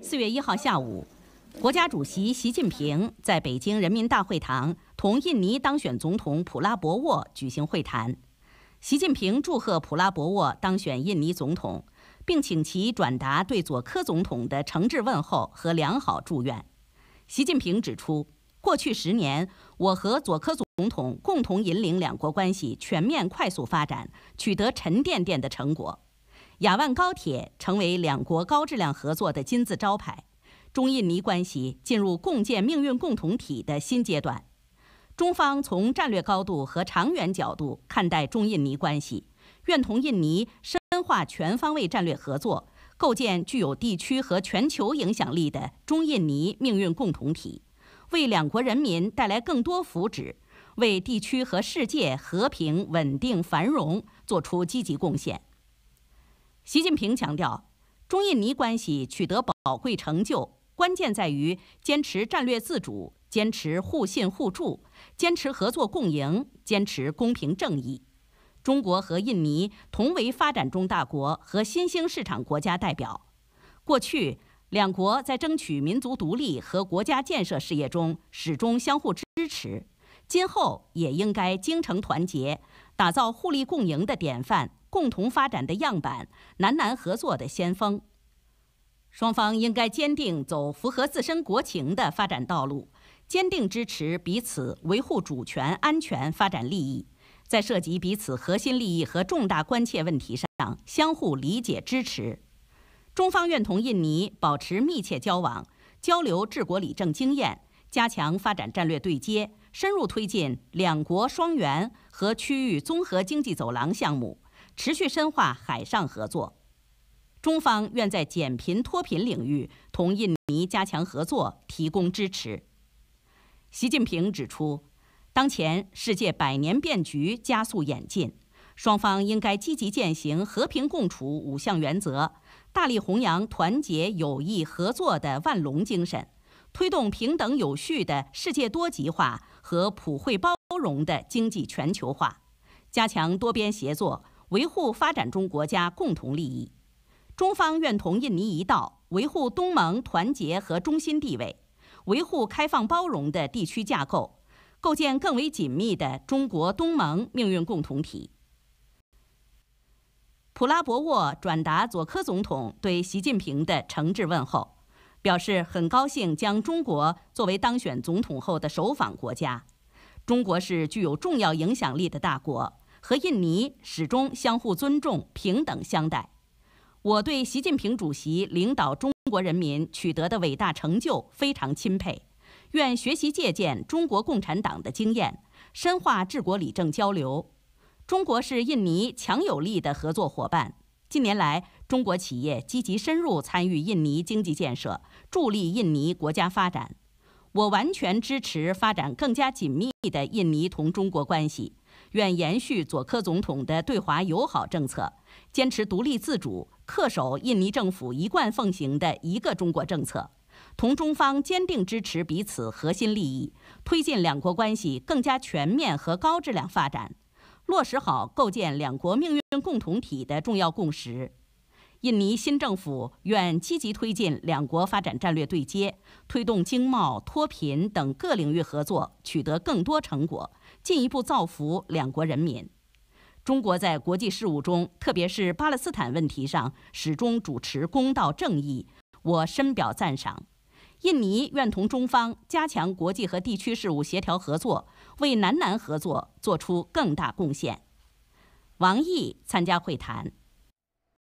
四月一号下午，国家主席习近平在北京人民大会堂同印尼当选总统普拉博沃举行会谈。习近平祝贺普拉博沃当选印尼总统，并请其转达对佐科总统的诚挚问候和良好祝愿。习近平指出，过去十年，我和佐科总统共同引领两国关系全面快速发展，取得沉甸甸的成果。雅万高铁成为两国高质量合作的金字招牌，中印尼关系进入共建命运共同体的新阶段。中方从战略高度和长远角度看待中印尼关系，愿同印尼深化全方位战略合作，构建具有地区和全球影响力的中印尼命运共同体，为两国人民带来更多福祉，为地区和世界和平稳定繁荣作出积极贡献。习近平强调，中印尼关系取得宝贵成就，关键在于坚持战略自主，坚持互信互助，坚持合作共赢，坚持公平正义。中国和印尼同为发展中大国和新兴市场国家代表，过去两国在争取民族独立和国家建设事业中始终相互支持，今后也应该精诚团结，打造互利共赢的典范。共同发展的样板，南南合作的先锋。双方应该坚定走符合自身国情的发展道路，坚定支持彼此维护主权、安全、发展利益，在涉及彼此核心利益和重大关切问题上相互理解、支持。中方愿同印尼保持密切交往，交流治国理政经验，加强发展战略对接，深入推进两国双元和区域综合经济走廊项目。持续深化海上合作，中方愿在减贫脱贫领域同印尼加强合作，提供支持。习近平指出，当前世界百年变局加速演进，双方应该积极践行和平共处五项原则，大力弘扬团结友谊合作的万隆精神，推动平等有序的世界多极化和普惠包容的经济全球化，加强多边协作。维护发展中国家共同利益，中方愿同印尼一道维护东盟团结和中心地位，维护开放包容的地区架构，构建更为紧密的中国东盟命运共同体。普拉博沃转达佐科总统对习近平的诚挚问候，表示很高兴将中国作为当选总统后的首访国家，中国是具有重要影响力的大国。和印尼始终相互尊重、平等相待。我对习近平主席领导中国人民取得的伟大成就非常钦佩，愿学习借鉴中国共产党的经验，深化治国理政交流。中国是印尼强有力的合作伙伴。近年来，中国企业积极深入参与印尼经济建设，助力印尼国家发展。我完全支持发展更加紧密的印尼同中国关系。愿延续佐科总统的对华友好政策，坚持独立自主，恪守印尼政府一贯奉行的一个中国政策，同中方坚定支持彼此核心利益，推进两国关系更加全面和高质量发展，落实好构建两国命运共同体的重要共识。印尼新政府愿积极推进两国发展战略对接，推动经贸、脱贫等各领域合作取得更多成果，进一步造福两国人民。中国在国际事务中，特别是巴勒斯坦问题上，始终主持公道正义，我深表赞赏。印尼愿同中方加强国际和地区事务协调合作，为南南合作作出更大贡献。王毅参加会谈。